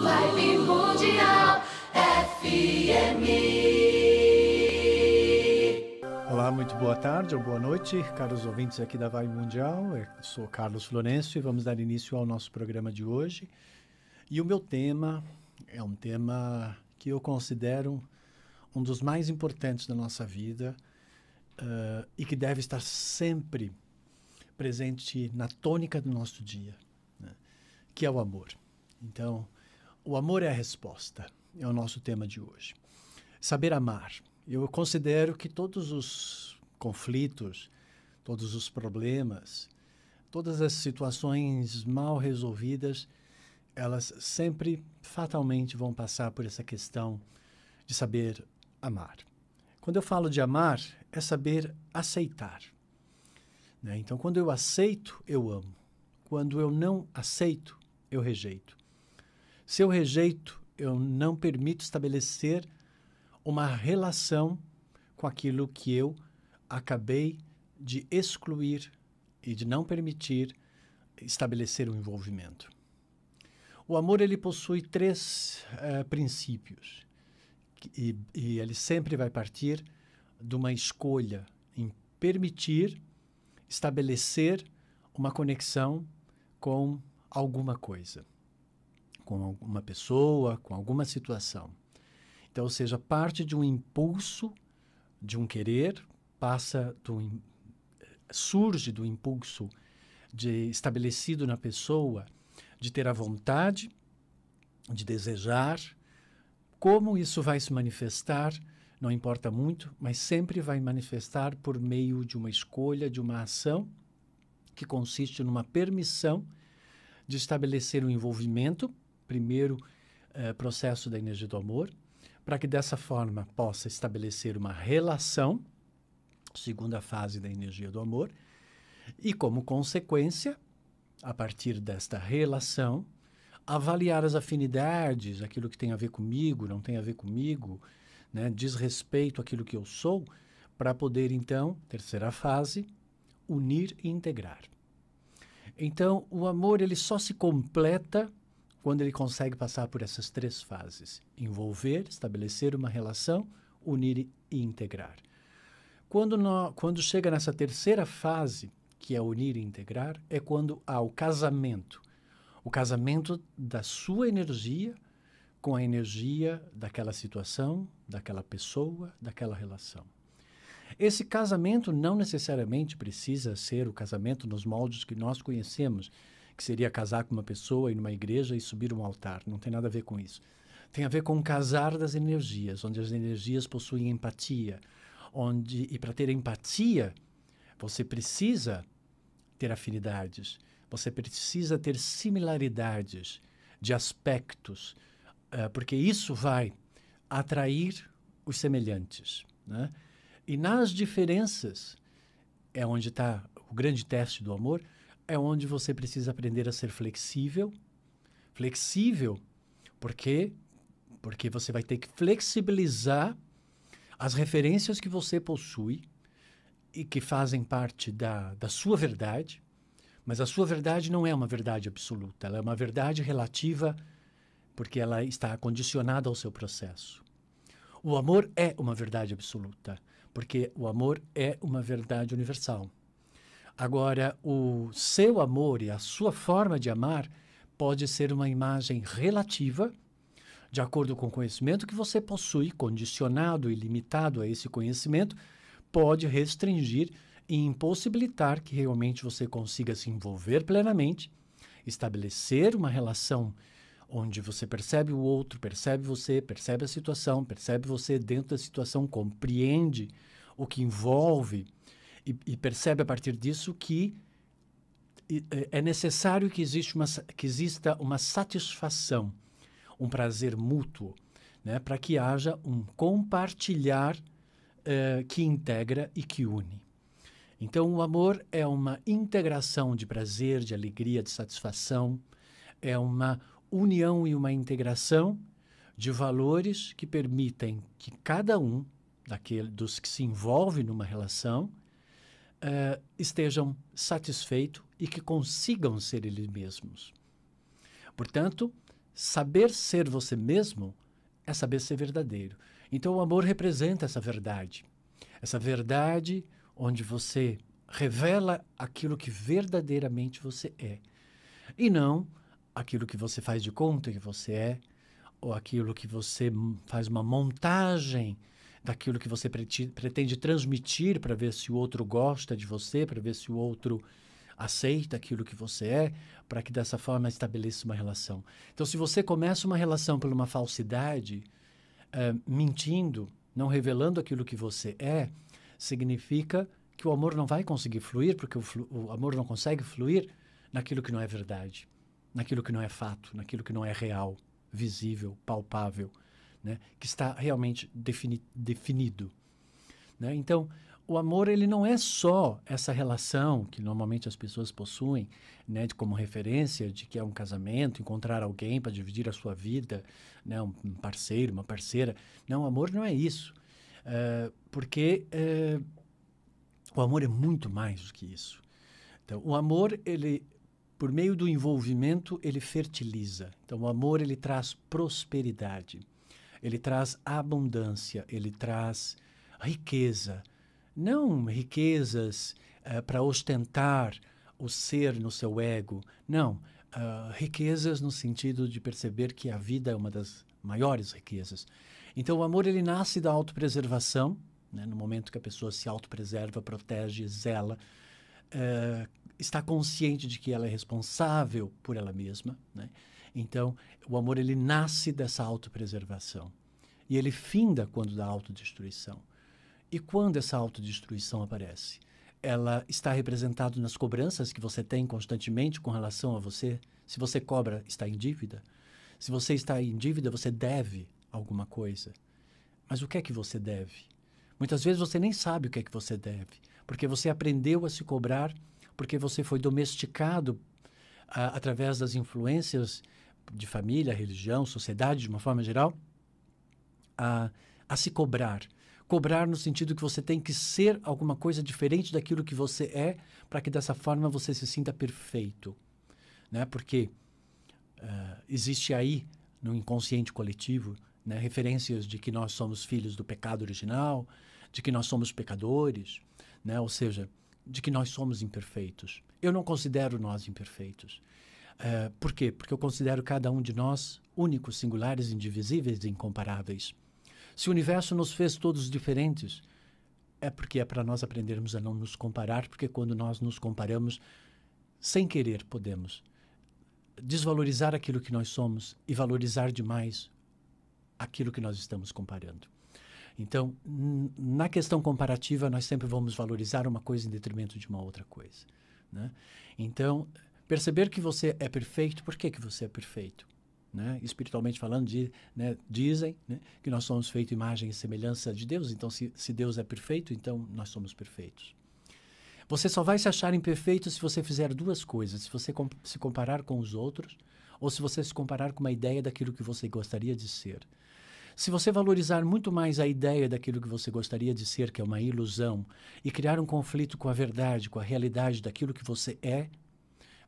Vibe Mundial FM. Olá, muito boa tarde ou boa noite, caros ouvintes aqui da Vibe Mundial. Eu sou Carlos Florencio e vamos dar início ao nosso programa de hoje. E o meu tema é um tema que eu considero um dos mais importantes da nossa vida uh, e que deve estar sempre presente na tônica do nosso dia, né? que é o amor. Então, o amor é a resposta, é o nosso tema de hoje. Saber amar. Eu considero que todos os conflitos, todos os problemas, todas as situações mal resolvidas, elas sempre fatalmente vão passar por essa questão de saber amar. Quando eu falo de amar, é saber aceitar. Né? Então, quando eu aceito, eu amo. Quando eu não aceito, eu rejeito. Se eu rejeito, eu não permito estabelecer uma relação com aquilo que eu acabei de excluir e de não permitir estabelecer o um envolvimento. O amor ele possui três uh, princípios e, e ele sempre vai partir de uma escolha em permitir estabelecer uma conexão com alguma coisa com alguma pessoa, com alguma situação. Então, ou seja, parte de um impulso, de um querer, passa do, surge do impulso de, estabelecido na pessoa de ter a vontade, de desejar. Como isso vai se manifestar, não importa muito, mas sempre vai manifestar por meio de uma escolha, de uma ação, que consiste numa permissão de estabelecer um envolvimento primeiro eh, processo da energia do amor, para que dessa forma possa estabelecer uma relação, segunda fase da energia do amor, e como consequência, a partir desta relação, avaliar as afinidades, aquilo que tem a ver comigo, não tem a ver comigo, né? diz respeito àquilo que eu sou, para poder então, terceira fase, unir e integrar. Então, o amor ele só se completa quando ele consegue passar por essas três fases: envolver, estabelecer uma relação, unir e integrar. Quando, no, quando chega nessa terceira fase, que é unir e integrar, é quando há o casamento. O casamento da sua energia com a energia daquela situação, daquela pessoa, daquela relação. Esse casamento não necessariamente precisa ser o casamento nos moldes que nós conhecemos que seria casar com uma pessoa, ir numa igreja e subir um altar. Não tem nada a ver com isso. Tem a ver com o casar das energias, onde as energias possuem empatia. Onde, e para ter empatia, você precisa ter afinidades, você precisa ter similaridades de aspectos, uh, porque isso vai atrair os semelhantes. Né? E nas diferenças é onde está o grande teste do amor é onde você precisa aprender a ser flexível. Flexível, porque porque você vai ter que flexibilizar as referências que você possui e que fazem parte da, da sua verdade, mas a sua verdade não é uma verdade absoluta, ela é uma verdade relativa porque ela está condicionada ao seu processo. O amor é uma verdade absoluta, porque o amor é uma verdade universal. Agora, o seu amor e a sua forma de amar pode ser uma imagem relativa, de acordo com o conhecimento que você possui, condicionado e limitado a esse conhecimento, pode restringir e impossibilitar que realmente você consiga se envolver plenamente, estabelecer uma relação onde você percebe o outro, percebe você, percebe a situação, percebe você dentro da situação, compreende o que envolve e, e percebe a partir disso que eh, é necessário que, uma, que exista uma satisfação, um prazer mútuo, né, para que haja um compartilhar eh, que integra e que une. Então, o amor é uma integração de prazer, de alegria, de satisfação, é uma união e uma integração de valores que permitem que cada um daquele, dos que se envolve numa relação uh, estejam satisfeitos e que consigam ser eles mesmos. Portanto, saber ser você mesmo é saber ser verdadeiro. Então, o amor representa essa verdade. Essa verdade onde você revela aquilo que verdadeiramente você é. E não aquilo que você faz de conta que você é, ou aquilo que você faz uma montagem daquilo que você pretende transmitir para ver se o outro gosta de você, para ver se o outro aceita aquilo que você é, para que dessa forma estabeleça uma relação. Então, se você começa uma relação por uma falsidade, eh, mentindo, não revelando aquilo que você é, significa que o amor não vai conseguir fluir, porque o, flu o amor não consegue fluir naquilo que não é verdade, naquilo que não é fato, naquilo que não é real, visível, palpável né? que está realmente defini definido. Né? Então, o amor ele não é só essa relação que normalmente as pessoas possuem, né, de, como referência de que é um casamento, encontrar alguém para dividir a sua vida, né, um parceiro, uma parceira. Não, o amor não é isso, eh, porque eh, o amor é muito mais do que isso. Então, o amor ele por meio do envolvimento ele fertiliza. Então, o amor ele traz prosperidade ele traz abundância, ele traz riqueza. Não riquezas uh, para ostentar o ser no seu ego, não. Uh, riquezas no sentido de perceber que a vida é uma das maiores riquezas. Então, o amor ele nasce da autopreservação, né? no momento que a pessoa se autopreserva, protege, zela, uh, está consciente de que ela é responsável por ela mesma, né? Então, o amor ele nasce dessa autopreservação. E ele finda quando da autodestruição. E quando essa autodestruição aparece? Ela está representada nas cobranças que você tem constantemente com relação a você. Se você cobra, está em dívida. Se você está em dívida, você deve alguma coisa. Mas o que é que você deve? Muitas vezes você nem sabe o que é que você deve, porque você aprendeu a se cobrar, porque você foi domesticado a, ah, através das influências de família, religião, sociedade, de uma forma geral, a, a se cobrar. Cobrar no sentido que você tem que ser alguma coisa diferente daquilo que você é, para que dessa forma você se sinta perfeito. Né? Porque uh, existe aí, no inconsciente coletivo, né, referências de que nós somos filhos do pecado original, de que nós somos pecadores, né? ou seja, de que nós somos imperfeitos. Eu não considero nós imperfeitos. Eh, por quê? Porque eu considero cada um de nós únicos, singulares, indivisíveis e incomparáveis. Se o universo nos fez todos diferentes, é porque é para nós aprendermos a não nos comparar, porque quando nós nos comparamos, sem querer podemos desvalorizar aquilo que nós somos e valorizar demais aquilo que nós estamos comparando. Então, na questão comparativa, nós sempre vamos valorizar uma coisa em detrimento de uma outra coisa. Né? Então, Perceber que você é perfeito, por que, que você é perfeito? Né? Espiritualmente falando, de, né, dizem né, que nós somos feitos imagem e semelhança de Deus, então se, se Deus é perfeito, então nós somos perfeitos. Você só vai se achar imperfeito se você fizer duas coisas: se você comp se comparar com os outros ou se você se comparar com uma ideia daquilo que você gostaria de ser. Se você valorizar muito mais a ideia daquilo que você gostaria de ser, que é uma ilusão, e criar um conflito com a verdade, com a realidade daquilo que você é,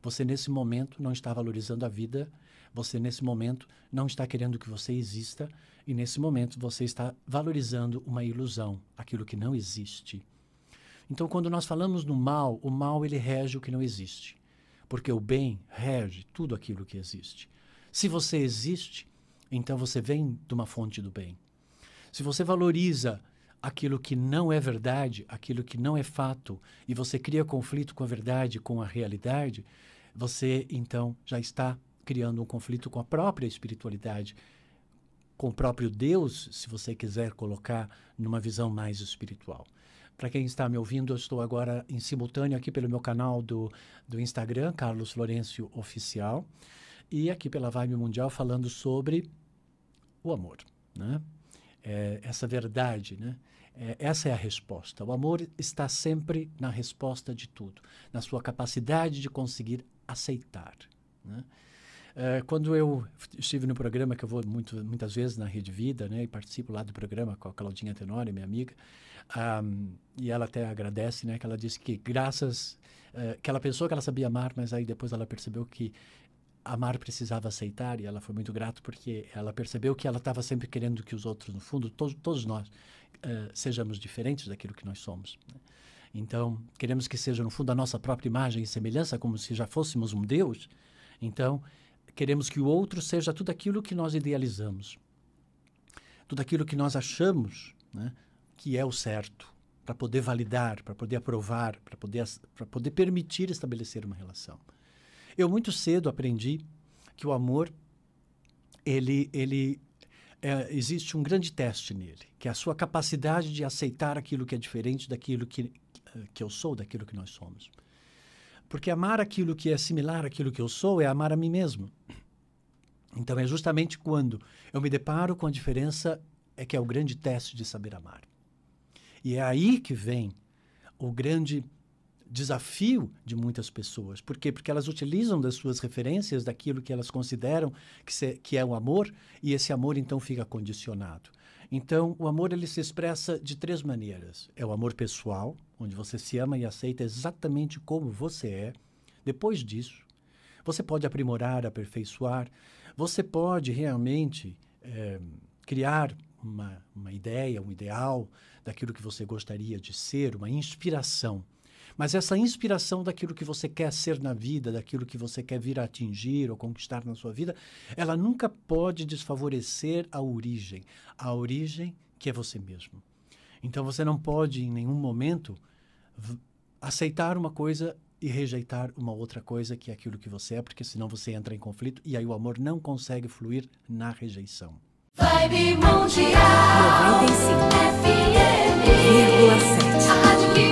você, nesse momento, não está valorizando a vida, você, nesse momento, não está querendo que você exista, e, nesse momento, você está valorizando uma ilusão, aquilo que não existe. Então, quando nós falamos no mal, o mal ele rege o que não existe, porque o bem rege tudo aquilo que existe. Se você existe, então você vem de uma fonte do bem. Se você valoriza aquilo que não é verdade, aquilo que não é fato, e você cria conflito com a verdade, com a realidade, você então já está criando um conflito com a própria espiritualidade, com o próprio Deus, se você quiser colocar numa visão mais espiritual. Para quem está me ouvindo, eu estou agora em simultâneo aqui pelo meu canal do, do Instagram, Carlos Florencio Oficial, e aqui pela Vibe Mundial falando sobre o amor, né? é, essa verdade, né? É, essa é a resposta. O amor está sempre na resposta de tudo, na sua capacidade de conseguir aceitar. Né? É, quando eu estive no programa, que eu vou muito, muitas vezes na Rede Vida, né, e participo lá do programa com a Claudinha Tenório, minha amiga, um, e ela até agradece, né, que ela disse que graças, uh, que ela pensou que ela sabia amar, mas aí depois ela percebeu que a Mar precisava aceitar e ela foi muito grata porque ela percebeu que ela estava sempre querendo que os outros, no fundo, to todos nós, uh, sejamos diferentes daquilo que nós somos. Né? Então, queremos que seja, no fundo, a nossa própria imagem e semelhança, como se já fôssemos um Deus. Então, queremos que o outro seja tudo aquilo que nós idealizamos, tudo aquilo que nós achamos né, que é o certo, para poder validar, para poder aprovar, para poder, poder permitir estabelecer uma relação. Eu muito cedo aprendi que o amor, ele, ele é, existe um grande teste nele, que é a sua capacidade de aceitar aquilo que é diferente daquilo que, que eu sou, daquilo que nós somos. Porque amar aquilo que é similar àquilo que eu sou é amar a mim mesmo. Então é justamente quando eu me deparo com a diferença é que é o grande teste de saber amar. E é aí que vem o grande desafio de muitas pessoas. Por quê? Porque elas utilizam das suas referências, daquilo que elas consideram que, se, que é o amor, e esse amor então fica condicionado. Então, o amor ele se expressa de três maneiras. É o amor pessoal, onde você se ama e aceita exatamente como você é. Depois disso, você pode aprimorar, aperfeiçoar, você pode realmente é, criar uma, uma ideia, um ideal daquilo que você gostaria de ser, uma inspiração. Mas essa inspiração daquilo que você quer ser na vida, daquilo que você quer vir a atingir ou conquistar na sua vida, ela nunca pode desfavorecer a origem. A origem que é você mesmo. Então você não pode, em nenhum momento, aceitar uma coisa e rejeitar uma outra coisa que é aquilo que você é, porque senão você entra em conflito e aí o amor não consegue fluir na rejeição. Vibe Mundial 95 FM